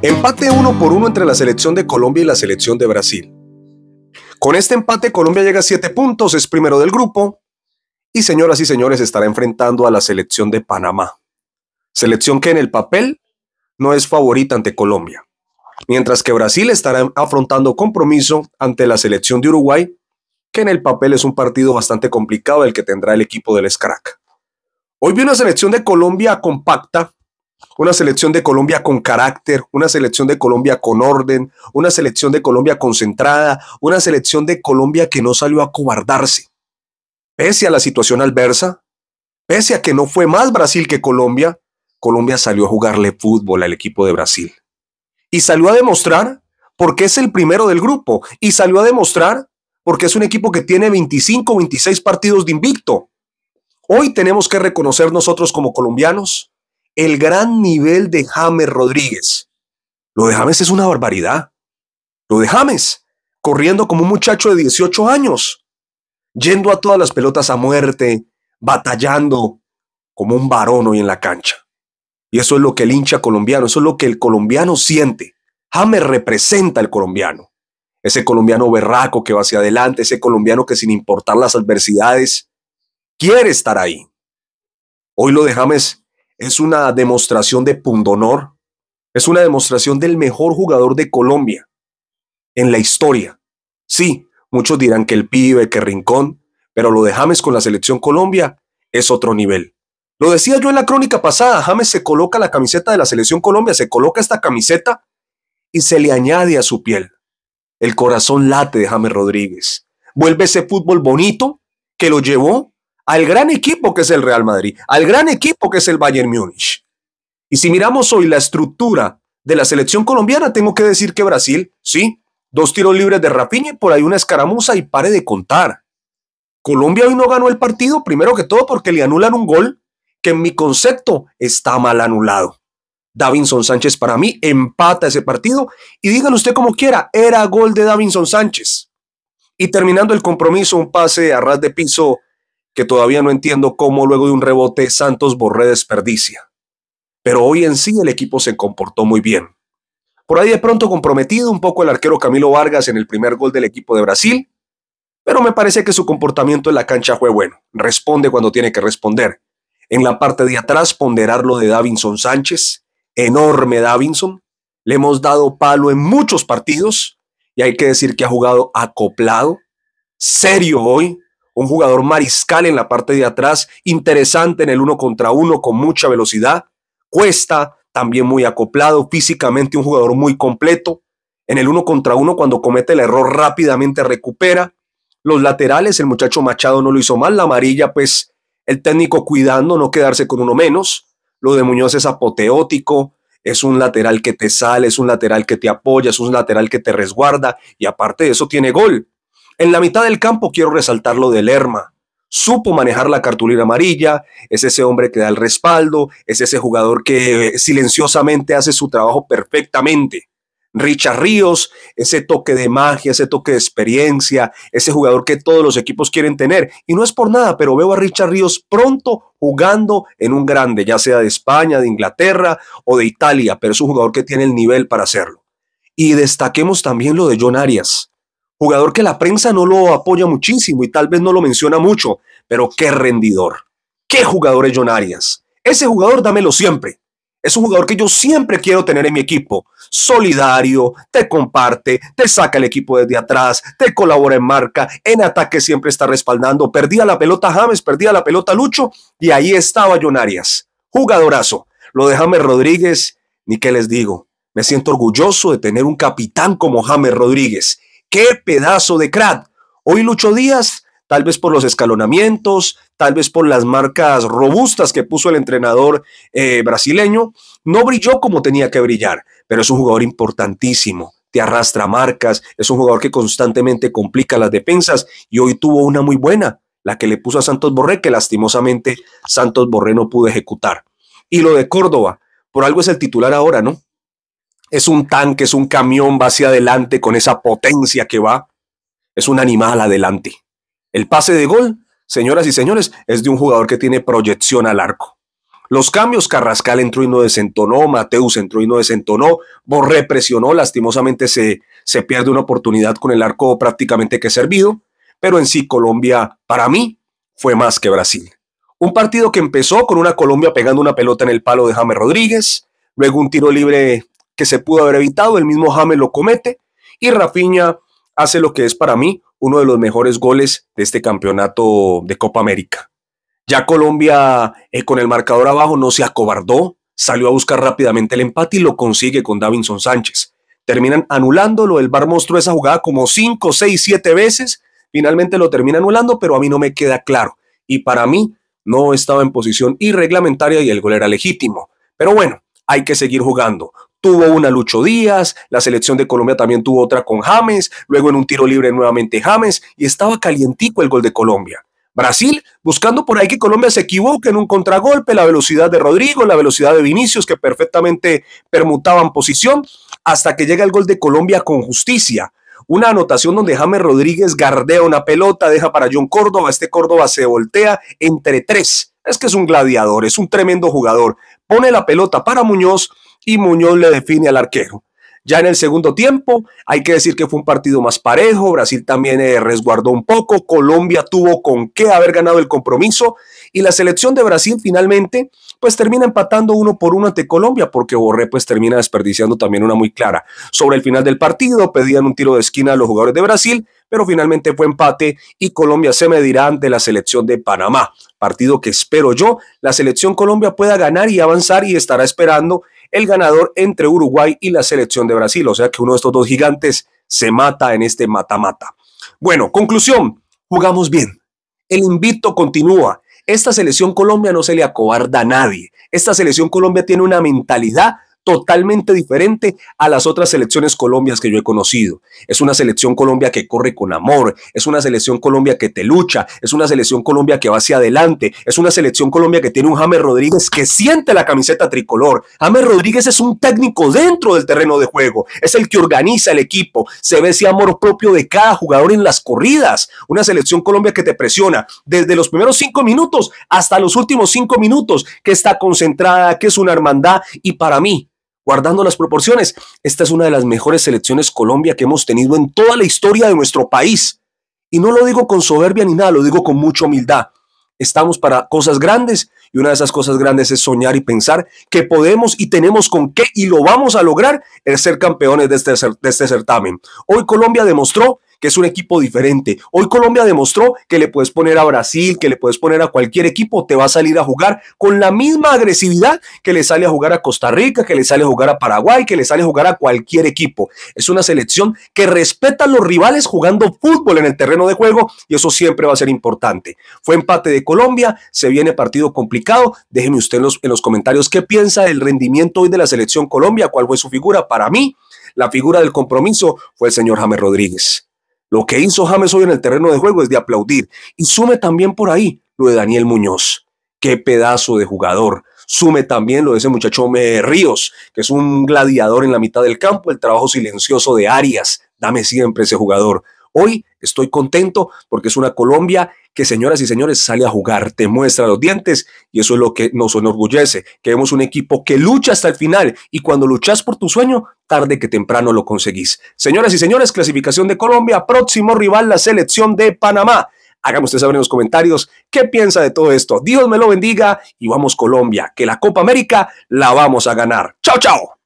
Empate uno por uno entre la selección de Colombia y la selección de Brasil. Con este empate Colombia llega a 7 puntos, es primero del grupo y señoras y señores estará enfrentando a la selección de Panamá. Selección que en el papel no es favorita ante Colombia. Mientras que Brasil estará afrontando compromiso ante la selección de Uruguay, que en el papel es un partido bastante complicado el que tendrá el equipo del Scrack. Hoy vi una selección de Colombia compacta, una selección de Colombia con carácter, una selección de Colombia con orden, una selección de Colombia concentrada, una selección de Colombia que no salió a cobardarse. Pese a la situación adversa, pese a que no fue más Brasil que Colombia, Colombia salió a jugarle fútbol al equipo de Brasil. Y salió a demostrar porque es el primero del grupo. Y salió a demostrar porque es un equipo que tiene 25, 26 partidos de invicto. Hoy tenemos que reconocer nosotros como colombianos el gran nivel de James Rodríguez. Lo de James es una barbaridad. Lo de James, corriendo como un muchacho de 18 años, yendo a todas las pelotas a muerte, batallando como un varón hoy en la cancha. Y eso es lo que el hincha colombiano, eso es lo que el colombiano siente. James representa al colombiano. Ese colombiano berraco que va hacia adelante, ese colombiano que sin importar las adversidades, quiere estar ahí. Hoy lo de James es una demostración de pundonor, es una demostración del mejor jugador de Colombia en la historia. Sí, muchos dirán que el pibe, que Rincón, pero lo de James con la selección Colombia es otro nivel. Lo decía yo en la crónica pasada, James se coloca la camiseta de la selección Colombia, se coloca esta camiseta y se le añade a su piel. El corazón late de James Rodríguez. Vuelve ese fútbol bonito que lo llevó al gran equipo que es el Real Madrid, al gran equipo que es el Bayern Múnich. Y si miramos hoy la estructura de la selección colombiana, tengo que decir que Brasil, sí, dos tiros libres de Rapiña y por ahí una escaramuza y pare de contar. Colombia hoy no ganó el partido, primero que todo porque le anulan un gol que en mi concepto está mal anulado. Davinson Sánchez para mí empata ese partido y digan usted como quiera, era gol de Davinson Sánchez. Y terminando el compromiso, un pase a ras de piso que todavía no entiendo cómo luego de un rebote Santos Borré desperdicia. Pero hoy en sí el equipo se comportó muy bien. Por ahí de pronto comprometido un poco el arquero Camilo Vargas en el primer gol del equipo de Brasil, pero me parece que su comportamiento en la cancha fue bueno. Responde cuando tiene que responder. En la parte de atrás ponderar lo de Davinson Sánchez, enorme Davinson. Le hemos dado palo en muchos partidos y hay que decir que ha jugado acoplado, serio hoy, un jugador mariscal en la parte de atrás, interesante en el uno contra uno, con mucha velocidad. Cuesta, también muy acoplado, físicamente un jugador muy completo. En el uno contra uno, cuando comete el error, rápidamente recupera. Los laterales, el muchacho Machado no lo hizo mal. La amarilla, pues el técnico cuidando, no quedarse con uno menos. Lo de Muñoz es apoteótico, es un lateral que te sale, es un lateral que te apoya, es un lateral que te resguarda y aparte de eso tiene gol. En la mitad del campo quiero resaltar lo de Lerma. Supo manejar la cartulina amarilla, es ese hombre que da el respaldo, es ese jugador que eh, silenciosamente hace su trabajo perfectamente. Richard Ríos, ese toque de magia, ese toque de experiencia, ese jugador que todos los equipos quieren tener. Y no es por nada, pero veo a Richard Ríos pronto jugando en un grande, ya sea de España, de Inglaterra o de Italia, pero es un jugador que tiene el nivel para hacerlo. Y destaquemos también lo de John Arias. Jugador que la prensa no lo apoya muchísimo y tal vez no lo menciona mucho, pero qué rendidor. Qué jugador es John Arias. Ese jugador dámelo siempre. Es un jugador que yo siempre quiero tener en mi equipo. Solidario, te comparte, te saca el equipo desde atrás, te colabora en marca, en ataque siempre está respaldando. Perdía la pelota James, perdía la pelota Lucho y ahí estaba John Arias. Jugadorazo. Lo de James Rodríguez, ni qué les digo. Me siento orgulloso de tener un capitán como James Rodríguez Qué pedazo de crack. Hoy Lucho Díaz, tal vez por los escalonamientos, tal vez por las marcas robustas que puso el entrenador eh, brasileño, no brilló como tenía que brillar, pero es un jugador importantísimo te arrastra marcas, es un jugador que constantemente complica las defensas y hoy tuvo una muy buena, la que le puso a Santos Borré, que lastimosamente Santos Borré no pudo ejecutar. Y lo de Córdoba, por algo es el titular ahora, ¿no? es un tanque, es un camión, va hacia adelante con esa potencia que va. Es un animal adelante. El pase de gol, señoras y señores, es de un jugador que tiene proyección al arco. Los cambios, Carrascal entró y no desentonó, Mateus entró y no desentonó, Borré presionó, lastimosamente se, se pierde una oportunidad con el arco prácticamente que servido, pero en sí Colombia, para mí, fue más que Brasil. Un partido que empezó con una Colombia pegando una pelota en el palo de James Rodríguez, luego un tiro libre que se pudo haber evitado, el mismo James lo comete y Rafinha hace lo que es para mí uno de los mejores goles de este campeonato de Copa América. Ya Colombia eh, con el marcador abajo no se acobardó, salió a buscar rápidamente el empate y lo consigue con Davinson Sánchez. Terminan anulándolo, el bar mostró esa jugada como 5, 6, 7 veces, finalmente lo termina anulando, pero a mí no me queda claro. Y para mí no estaba en posición irreglamentaria y el gol era legítimo. Pero bueno, hay que seguir jugando tuvo una Lucho Díaz, la selección de Colombia también tuvo otra con James, luego en un tiro libre nuevamente James y estaba calientico el gol de Colombia. Brasil buscando por ahí que Colombia se equivoque en un contragolpe, la velocidad de Rodrigo, la velocidad de Vinicius que perfectamente permutaban posición hasta que llega el gol de Colombia con justicia. Una anotación donde James Rodríguez gardea una pelota, deja para John Córdoba, este Córdoba se voltea entre tres. Es que es un gladiador, es un tremendo jugador. Pone la pelota para Muñoz y Muñoz le define al arquejo. Ya en el segundo tiempo, hay que decir que fue un partido más parejo, Brasil también eh, resguardó un poco, Colombia tuvo con qué haber ganado el compromiso y la selección de Brasil finalmente pues termina empatando uno por uno ante Colombia porque Borré pues termina desperdiciando también una muy clara. Sobre el final del partido pedían un tiro de esquina a los jugadores de Brasil, pero finalmente fue empate y Colombia se medirá ante la selección de Panamá. Partido que espero yo, la selección Colombia pueda ganar y avanzar y estará esperando el ganador entre Uruguay y la selección de Brasil. O sea que uno de estos dos gigantes se mata en este mata-mata. Bueno, conclusión, jugamos bien. El invito continúa. Esta selección Colombia no se le acobarda a nadie. Esta selección Colombia tiene una mentalidad totalmente diferente a las otras selecciones colombias que yo he conocido. Es una selección Colombia que corre con amor, es una selección Colombia que te lucha, es una selección Colombia que va hacia adelante, es una selección Colombia que tiene un James Rodríguez que siente la camiseta tricolor. James Rodríguez es un técnico dentro del terreno de juego, es el que organiza el equipo, se ve ese amor propio de cada jugador en las corridas. Una selección Colombia que te presiona desde los primeros cinco minutos hasta los últimos cinco minutos, que está concentrada, que es una hermandad y para mí guardando las proporciones, esta es una de las mejores selecciones Colombia que hemos tenido en toda la historia de nuestro país. Y no lo digo con soberbia ni nada, lo digo con mucha humildad. Estamos para cosas grandes y una de esas cosas grandes es soñar y pensar que podemos y tenemos con qué y lo vamos a lograr el ser campeones de este, de este certamen. Hoy Colombia demostró que es un equipo diferente. Hoy Colombia demostró que le puedes poner a Brasil, que le puedes poner a cualquier equipo, te va a salir a jugar con la misma agresividad que le sale a jugar a Costa Rica, que le sale a jugar a Paraguay, que le sale a jugar a cualquier equipo. Es una selección que respeta a los rivales jugando fútbol en el terreno de juego y eso siempre va a ser importante. Fue empate de Colombia, se viene partido complicado. Déjeme usted en los, comentarios qué piensa del rendimiento hoy de la selección Colombia, cuál fue su figura. Para mí, la figura del compromiso fue el señor James Rodríguez. Lo que hizo James hoy en el terreno de juego es de aplaudir. Y sume también por ahí lo de Daniel Muñoz. Qué pedazo de jugador. Sume también lo de ese muchacho Ríos, que es un gladiador en la mitad del campo, el trabajo silencioso de Arias. Dame siempre ese jugador. Hoy estoy contento porque es una Colombia que, señoras y señores, sale a jugar, te muestra los dientes y eso es lo que nos enorgullece, que vemos un equipo que lucha hasta el final y cuando luchas por tu sueño, tarde que temprano lo conseguís. Señoras y señores, clasificación de Colombia, próximo rival la selección de Panamá. Hagamos ustedes saber en los comentarios qué piensa de todo esto. Dios me lo bendiga y vamos Colombia, que la Copa América la vamos a ganar. Chao, chao.